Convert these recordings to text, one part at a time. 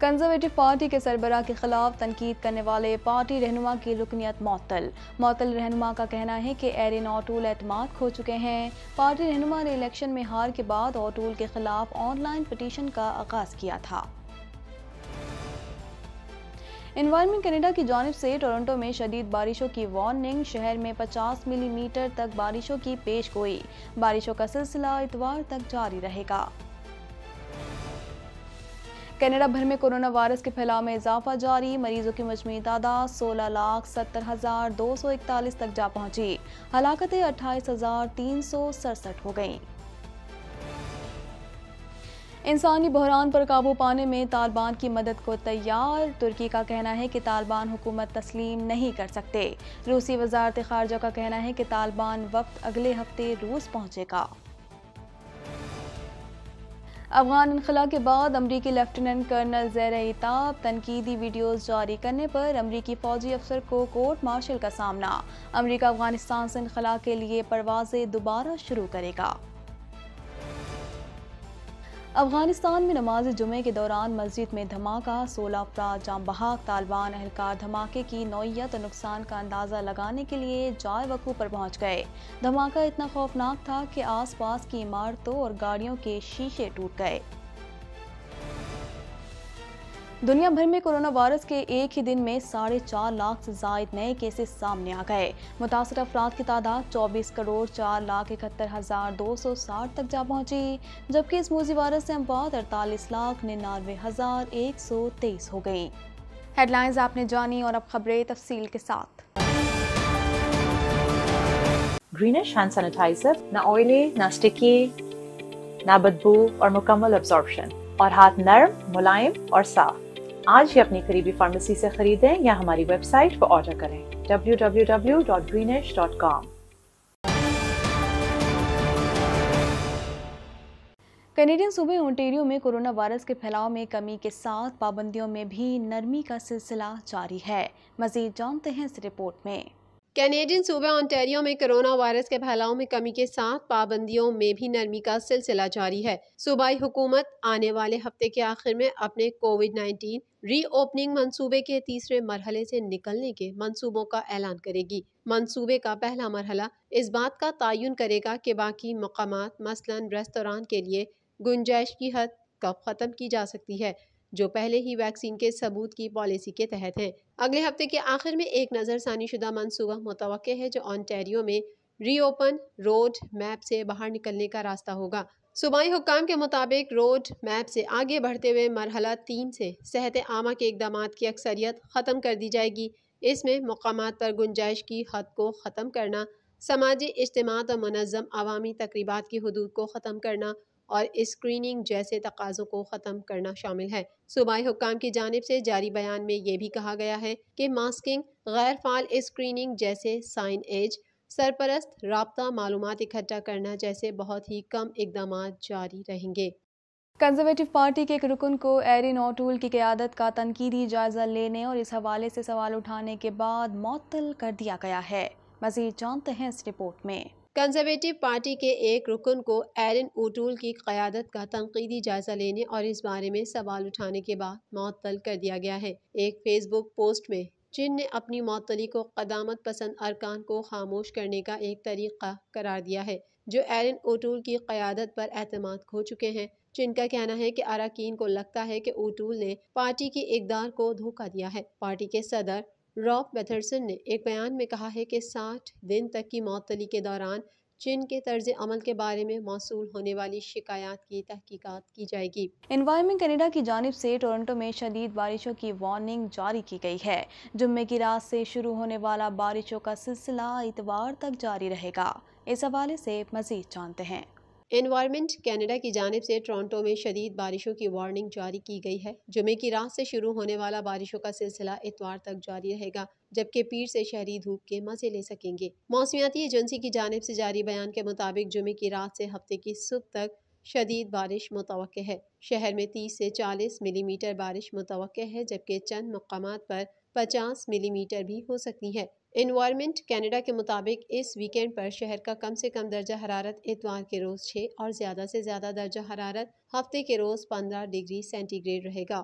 conservative party के सरबरा के खिलाफ तनकीद करने वाले पार्टी रहनुमा की रुकनीत मअतल मअतल रहनुमा का कहना है कि एरिन ऑटूल अतमाद खो चुके हैं पार्टी रहनुमा ने इलेक्शन में हार के बाद ऑटूल के खिलाफ ऑनलाइन पटिशन का आगाज किया था इन्वायरमेंट कनेडा की जानब से टोरंटो में शदीद बारिशों की वार्निंग शहर में 50 मिलीमीटर तक बारिशों की पेश गोई बारिशों का सिलसिला इतवार तक जारी रहेगा कनाडा भर में कोरोना वायरस के फैलाव में इजाफा जारी मरीजों की मजमू तादाद सोलह लाख सत्तर हजार दो सौ इकतालीस तक जा पहुंची हलाकतें अट्ठाईस हजार तीन सौ सड़सठ हो गई इंसानी बहरान पर काबू पाने में तालिबान की मदद को तैयार तुर्की का कहना है कि तालिबान हुकूमत तस्लीम नहीं कर सकते रूसी वजारत खारजा का कहना है कि तालिबान वक्त अगले हफ्ते रूस पहुंचेगा अफगान इनखला के बाद अमरीकी लेफ्टिनेंट कर्नल जैर इताब तनकीदी वीडियोज़ जारी करने पर अमरीकी फ़ौजी अफसर को कोर्ट मार्शल का सामना अमरीका अफगानिस्तान से इनखला के लिए परवाज़ें दोबारा शुरू करेगा अफगानिस्तान में नमाज जुमे के दौरान मस्जिद में धमाका सोलह अफराद जाम बहाक तालिबान अहलकार धमाके की नौीयत और नुकसान का अंदाज़ा लगाने के लिए जाय वकू पर पहुंच गए धमाका इतना खौफनाक था कि आसपास की इमारतों और गाड़ियों के शीशे टूट गए दुनिया भर में कोरोना वायरस के एक ही दिन में साढ़े चार लाख से जायद नए केसेस सामने आ गए मुतासर अफराद की तादाद 24 करोड़ चार लाख इकहत्तर हजार दो सौ साठ तक जा पहुंची जबकि इस मूजी वायरस से अमवाद अड़तालीस लाख निन्यानवे हजार एक सौ तेईस हो गई हेडलाइंस आपने जानी और अब खबरें तफसील के साथ ग्रीनिश हैंड सैनिटाइजर ना ऑयली स्टिकी बदबू और मुकम्मल और हाथ नरम मुलायम और साफ आज ही अपनी करीबी फार्मेसी से खरीदें या हमारी वेबसाइट पर ऑर्डर करें www.greenish.com कैनेडियन सूबे ओंटेरियो में कोरोना वायरस के फैलाव में कमी के साथ पाबंदियों में भी नरमी का सिलसिला जारी है मजीद जानते हैं इस रिपोर्ट में कैनेडियन सूबे ऑन्टेरियो में कोरोना वायरस के फैलाव में कमी के साथ पाबंदियों में भी नरमी का सिलसिला जारी है सूबाई हुकूमत आने वाले हफ्ते के आखिर में अपने कोविड 19 रीओपनिंग मंसूबे के तीसरे मरहले से निकलने के मंसूबों का ऐलान करेगी मंसूबे का पहला मरहला इस बात का तयन करेगा कि बाकी मकाम मसला रेस्तोरान के लिए गुंजाइश की हद कब ख़त्म की जा सकती है जो पहले ही वैक्सीन के सबूत की पॉलिसी के तहत है अगले हफ्ते के आखिर में एक शुदा मनसूबा मुतव है जो ऑनटेरियो में रीओपन रोड मैप से बाहर निकलने का रास्ता होगा सूबाई हुकाम के मुताबिक रोड मैप से आगे बढ़ते हुए मरहला तीन से सेहत आमा के इकदाम की अक्सरियत ख़त्म कर दी जाएगी इसमें मकाम पर गुंजाइश की हद को ख़त्म करना समाजी इज्तम और मनज़म आवामी तकरीबा की हदूद को ख़त्म करना और स्क्रीनिंग जैसे तकाज़ों को ख़त्म करना शामिल है सूबाई हुकाम की जानब से जारी बयान में ये भी कहा गया है कि मास्किंग गैर फाल स्क्रीनिंग जैसे साइन एज सरपरस्त रबता मालूम इकट्ठा करना जैसे बहुत ही कम इकदाम जारी रहेंगे कंजर्वेटिव पार्टी के एक रुकन को एरिन ओटूल की क्यादत का तनकीदी जायजा लेने और इस हवाले से सवाल उठाने के बाद मअतल कर दिया गया है मजीद जानते हैं इस रिपोर्ट में कंजर्वेटिव पार्टी के एक रुकन को एरन ओटूल की क़्यादत का तनकीदी जायजा लेने और इस बारे में सवाल उठाने के बाद मअतल कर दिया गया है एक फेसबुक पोस्ट में चिन ने अपनी मअतली को कदामत पसंद अरकान को खामोश करने का एक तरीक़ा करार दिया है जो एरन ओटूल की क़्यादत पर अहतम खो चुके हैं चिन का कहना है कि अरकान को लगता है कि ओटूल ने पार्टी की इकदार को धोखा दिया है पार्टी के सदर रॉब मैथरसन ने एक बयान में कहा है कि साठ दिन तक की मअतली के दौरान चीन के तर्ज अमल के बारे में मौसू होने वाली शिकायत की तहकीकत की जाएगी इन्वायरमेंट कनेडा की जानब से टोरंटो में शदीद बारिशों की वार्निंग जारी की गई है जुम्मे की रात से शुरू होने वाला बारिशों का सिलसिला इतवार तक जारी रहेगा इस हवाले से मजीद जानते हैं एनवायरमेंट कनाडा की जानब से टोरंटो में शदीद बारिशों की वार्निंग जारी की गई है जुमे की रात से शुरू होने वाला बारिशों का सिलसिला इतवार तक जारी रहेगा जबकि पीर से शहरी धूप के मजे ले सकेंगे मौसमियाती एजेंसी की जानब से जारी बयान के मुताबिक जुमे की रात से हफ्ते की सुबह तक शदीद बारिश मुतव है शहर में तीस से चालीस मिलीमीटर बारिश मुतव है जबकि चंद मकाम पर पचास मिलीमीटर भी हो सकती है इन्वायरमेंट कनाडा के मुताबिक इस वीकेंड पर शहर का कम से कम दर्जा हरारत इतवार के रोज़ छः और ज़्यादा से ज़्यादा दर्जा हरारत हफ्ते के रोज़ पंद्रह डिग्री सेंटीग्रेड रहेगा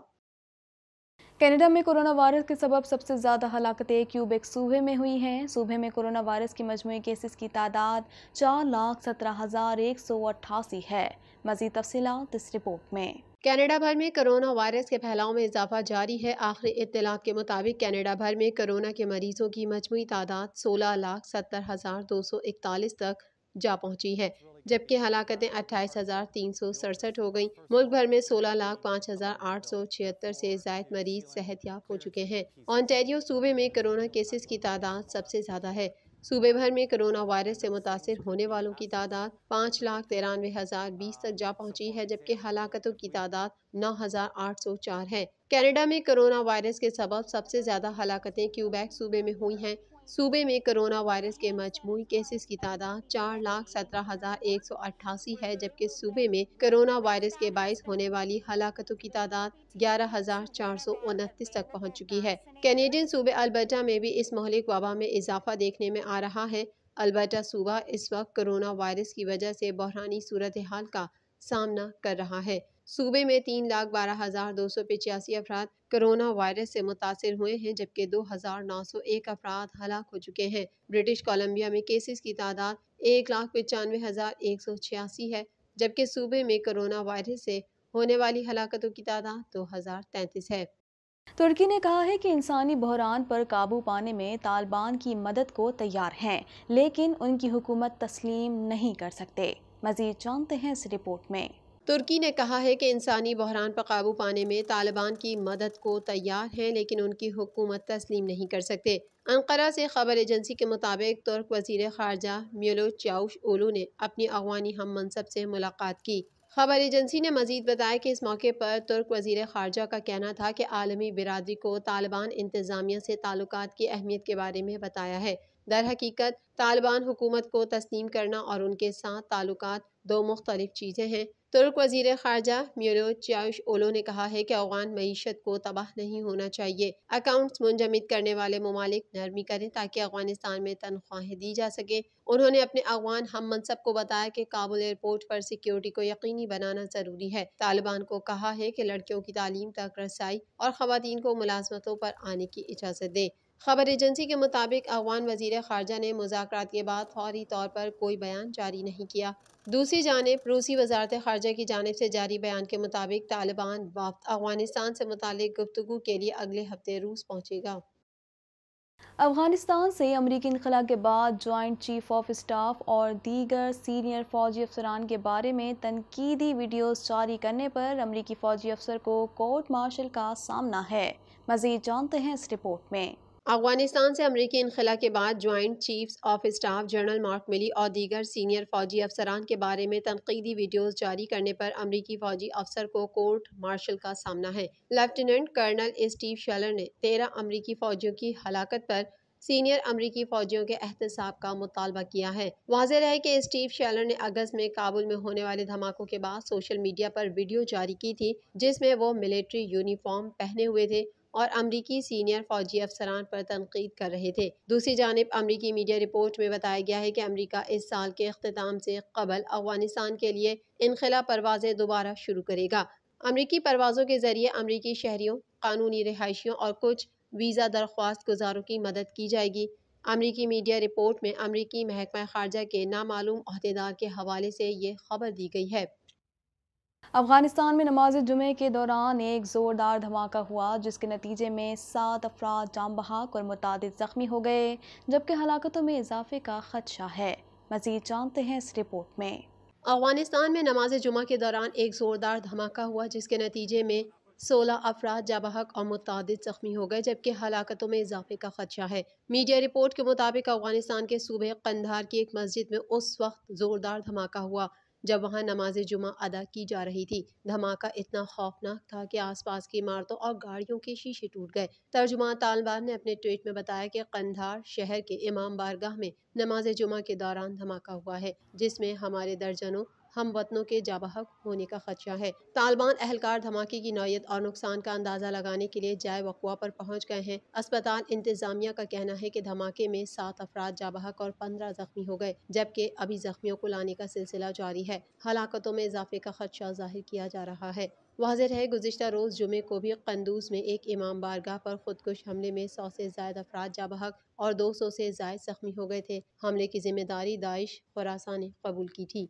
कनाडा में कोरोना वायरस के सबब सबसे ज़्यादा हलाकतें क्यूबेक सूबे में हुई हैं सूबे में कोरोना वायरस के मजमू केसेस की तादाद चार लाख सत्रह हज़ार एक सौ अट्ठासी है मज़ीद तफसीत इस रिपोर्ट में कनाडा भर में कोरोना वायरस के फैलाव में इजाफा जारी है आखिरी इतला के मुताबिक कनाडा भर में कोरोना के मरीजों की मजमू तादाद सोलह लाख सत्तर हज़ार दो सौ इकतालीस तक जा पहुंची है जबकि हलाकतें अट्ठाईस हज़ार तीन सौ सड़सठ हो गईं मुल्क भर में सोलह लाख पाँच हज़ार आठ सौ छिहत्तर से जायद मरीज सेहतियाब हो चुके हैं ऑनटेरियो सूबे में कोरोना केसेस की तादाद सबसे ज़्यादा है सूबे भर में कोरोना वायरस से मुतासर होने वालों की तादाद पाँच लाख तिरानवे हज़ार बीस तक जा पहुँची है जबकि हलाकतों की तादाद नौ हज़ार आठ सौ चार है कैनेडा में कोरोना वायरस के सबब सबसे ज़्यादा हलाकतें क्यूबैक सूबे में हुई हैं सूबे में कोरोना वायरस के मजमू केसेस की तादाद चार लाख सत्रह हज़ार एक सौ अट्ठासी है जबकि सूबे में कोरोना वायरस के बायस होने वाली हलाकतों की तादाद ग्यारह हज़ार चार सौ उनतीस तक पहुँच चुकी है कैनेडियन सूबे अल्बर्टा में भी इस मौलिक वबा में इजाफा देखने में आ रहा है अल्बर्टा सूबा इस वक्त कोरोना वायरस की वजह से बहरानी सूरत हाल का सामना कर रहा है सूबे में तीन लाख बारह हज़ार दो सौ पिचासी अफराद कोरोना वायरस से मुतासर हुए हैं जबकि दो हज़ार नौ सौ एक अफराद हलाक हो चुके हैं ब्रिटिश कोलम्बिया में केसेस की तादाद एक लाख पचानवे हज़ार एक सौ छियासी है जबकि सूबे में कोरोना वायरस से होने वाली हलाकतों की तादाद दो हज़ार तैंतीस है तुर्की ने कहा है कि इंसानी बहरान पर काबू पाने में तालिबान की मदद को तैयार हैं लेकिन उनकी हुकूमत तस्लीम नहीं कर सकते मजीद जानते हैं इस रिपोर्ट में तुर्की ने कहा है कि इंसानी बहरान पर काबू पाने में तालिबान की मदद को तैयार हैं लेकिन उनकी हुकूमत तस्लीम नहीं कर सकते अंकारा से खबर एजेंसी के मुताबिक तुर्क वजीर खारजा म्योलो चाउश ओलू ने अपनी अगवानी हम मनसब से मुलाकात की खबर एजेंसी ने मजीद बताया कि इस मौके पर तुर्क वजीर खारजा का कहना था कि आलमी बिरादरी को तालिबान इंतज़ामिया से ताल्लुक की अहमियत के बारे में बताया है दर हकीकत तालिबान हुकूमत को तस्लीम करना और उनके साथ ताल्लुकात दो मुख्तलिफ चीज़ें हैं तुर्क वजीर खारजा म्यूरो चाउश ओलो ने कहा है कि अफगान मीशत को तबाह नहीं होना चाहिए अकाउंट्स मुंजमद करने वाले ममालिक नरमी करें ताकि अफगानिस्तान में तनख्वाहें दी जा सके उन्होंने अपने अफगान हम मनसब को बताया कि काबुल एयरपोर्ट पर सिक्योरिटी को यकीनी बनाना ज़रूरी है तालिबान को कहा है कि लड़कियों की तालीम तक रसाई और खुवान को मुलाजमतों पर आने की इजाज़त दें खबर एजेंसी के मुताबिक अफगान वजीर खारजा ने मुजाकर के बाद फौरी तौर पर कोई बयान जारी नहीं किया दूसरी जानब रूसी वजारत खारजा की जानब से जारी बयान के मुताबिक तालिबान वफ्त अफगानिस्तान से मुतल गुफ्तु के लिए अगले हफ्ते रूस पहुँचेगा अफगानिस्तान से अमरीकी इनखला के बाद जॉइंट चीफ ऑफ स्टाफ और दीगर सीनियर फौजी अफसरान के बारे में तनकीदी वीडियोस जारी करने पर अमरीकी फ़ौजी अफसर को कोर्ट मार्शल का सामना है मज़ीद जानते हैं इस रिपोर्ट में अफगानिस्तान से अमरीकी इनखला के बाद joint chiefs of staff general Mark Milley और दीगर सीनियर फौजी अफसरान के बारे में तनकीदी वीडियोस जारी करने पर अमरीकी फौजी अफसर को कोर्ट मार्शल का सामना है लेफ्टिनेंट कर्नल स्टीव शेलर ने तेरह अमरीकी फौजियों की हलाकत पर सीनियर अमरीकी फौजियों के एहतसाब का मुतालबा किया है वाज है कि स्टीव शेलर ने अगस्त में काबुल में होने वाले धमाकों के बाद सोशल मीडिया पर वीडियो जारी की थी जिसमें वो मिलिट्री यूनिफॉर्म पहने हुए थे और अमरीकी सीनियर फौजी अफसरान पर तनकीद कर रहे थे दूसरी जानब अमरीकी मीडिया रिपोर्ट में बताया गया है कि अमरीका इस साल के अख्ताम से कबल अफगानिस्तान के लिए इनखिला परवाजें दोबारा शुरू करेगा अमरीकी परवाज़ों के ज़रिए अमरीकी शहरीों कानूनी रिहायशियों और कुछ वीज़ा दरख्वास्त गुजारों की मदद की जाएगी अमरीकी मीडिया रिपोर्ट में अमरीकी महकमा खारजा के नामालूम अहदेदार के हवाले से ये खबर दी गई है अफगानिस्तान में नमाज जुमे के दौरान एक ज़ोरदार धमाका हुआ जिसके नतीजे में सात अफराद जाम बहाक और मुतद ज़ख्मी हो गए जबकि हलाकतों में इजाफे का खदशा है मजीद जानते हैं इस रिपोर्ट में अफगानिस्तान में नमाज जुमा के दौरान एक ज़ोरदार धमाका हुआ जिसके नतीजे में सोलह अफराद जाबहक और मुतद जख्मी हो गए जबकि हलाकतों में इजाफे का खदशा है मीडिया रिपोर्ट के मुताबिक अफगानिस्तान के सूबे कंधार की एक मस्जिद में उस वक्त ज़ोरदार धमाका हुआ जब वहाँ नमाज जुमा अदा की जा रही थी धमाका इतना खौफनाक था कि आसपास की इमारतों और गाड़ियों के शीशे टूट गए तर्जुमान तालबान ने अपने ट्वीट में बताया कि कंधार शहर के इमाम बारगाह में नमाज जुमा के दौरान धमाका हुआ है जिसमें हमारे दर्जनों हम वतनों के जाबहक होने का खदशा है तालिबान अहलकार धमाके की नौीयत और नुकसान का अंदाज़ा लगाने के लिए जाय वकुआ पर पहुँच गए हैं अस्पताल इंतजामिया का कहना है की धमाके में सात अफराद जाबहक और पंद्रह जख्मी हो गए जबकि अभी जख्मियों को लाने का सिलसिला जारी है हलाकतों में इजाफे का खदशा जाहिर किया जा रहा है वाजह है गुजशत रोज़ जुमे को भी कंदूज में एक इमाम बारगाह पर खुदकुश हमले में सौ से ज्यादा अफराद जाबहक और दो सौ से जायद जख्मी हो गए थे हमले की जिम्मेदारी दाइश खुरासा ने कबूल की थी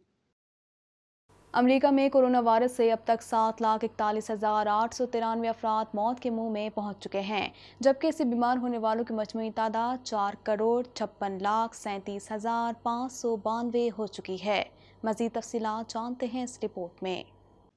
अमरीका में कोरोना वायरस से अब तक सात लाख इकतालीस हज़ार आठ सौ तिरानवे अफराद मौत के मुंह में पहुंच चुके हैं जबकि इससे बीमार होने वालों की मजमू तादाद चार करोड़ छप्पन लाख सैंतीस हज़ार पाँच सौ बानवे हो चुकी है मजीद तफसी जानते हैं इस रिपोर्ट में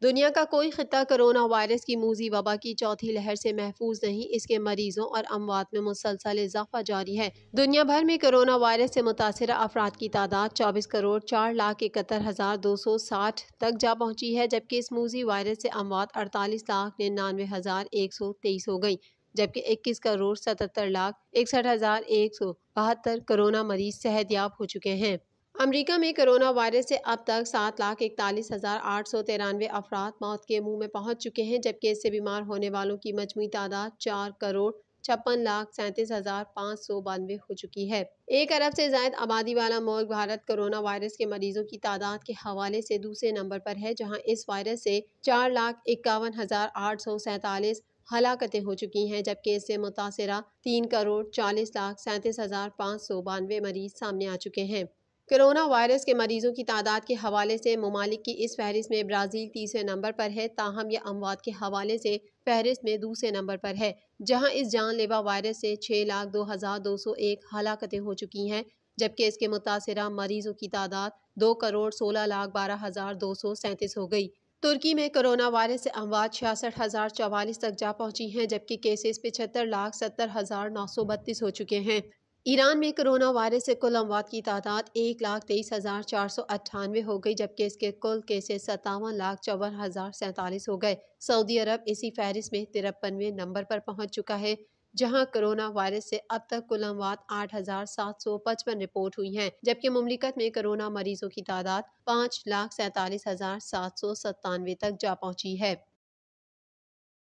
दुनिया का कोई खत्ता कोरोना वायरस की मूजी वबा की चौथी लहर से महफूज नहीं इसके मरीजों और अमवात में मुसलसल इजाफा जारी है दुनिया भर में कोरोना वायरस से मुतासर अफराद की तादाद चौबीस करोड़ चार लाख इकहत्तर हज़ार दो सौ साठ तक जा पहुँची है जबकि इस मूजी वायरस से अमवात अड़तालीस लाख निन्यानवे हज़ार एक सौ तेईस हो गई जबकि इक्कीस करोड़ सतहत्तर लाख इकसठ हज़ार एक सौ बहत्तर कोरोना मरीज सेहतियाब हो चुके हैं अमेरिका में कोरोना वायरस से अब तक सात लाख इकतालीस हज़ार आठ सौ तिरानवे अफराद मौत के मुंह में पहुंच चुके हैं जबकि इससे बीमार होने वालों की मजमू तादाद चार करोड़ छप्पन लाख सैंतीस हज़ार पाँच सौ बानवे हो चुकी है एक अरब से जायद आबादी वाला मुल्क भारत कोरोना वायरस के मरीजों की तादाद के हवाले से दूसरे नंबर पर है जहाँ इस वायरस से चार लाख इक्यावन हज़ार आठ सौ सैंतालीस हलाकतें हो चुकी हैं जबकि इससे मुतासरा तीन करोड़ चालीस लाख सैंतीस हज़ार पाँच सौ बानवे मरीज सामने आ चुके हैं कोरोना वायरस के मरीजों की तादाद के हवाले से ममालिक की इस फहरिस्त में ब्राज़ील तीसरे नंबर पर है ताहम यह अमवात के हवाले से फहरिस्त में दूसरे नंबर पर है जहाँ इस जानलेवा वायरस से छः लाख दो हज़ार दो सौ एक हलाकतें हो चुकी हैं जबकि इसके मुतासर मरीजों की तादाद दो करोड़ सोलह लाख बारह हज़ार दो सौ सैंतीस हो गई तुर्की में कोरोना वायरस से अमवात छियासठ हज़ार चवालीस तक जा पहुँची हैं जबकि केसेस पिछहत्तर लाख सत्तर हज़ार नौ सौ बत्तीस हो चुके हैं ईरान में कोरोना वायरस से कुल अमवात की तादाद एक लाख तेईस हज़ार चार सौ अट्ठानवे हो गई जबकि इसके कुल केसेस सतावन लाख चौवन हज़ार सैंतालीस हो गए सऊदी अरब इसी फहरिस्त में तिरपनवे नंबर पर पहुंच चुका है जहां कोरोना वायरस से अब तक कुल अमवात आठ हज़ार सात सौ पचपन रिपोर्ट हुई हैं जबकि ममलिकत में कोरोना मरीजों की तादाद पाँच लाख सैंतालीस हज़ार सात सौ सत्तानवे तक जा पहुँची है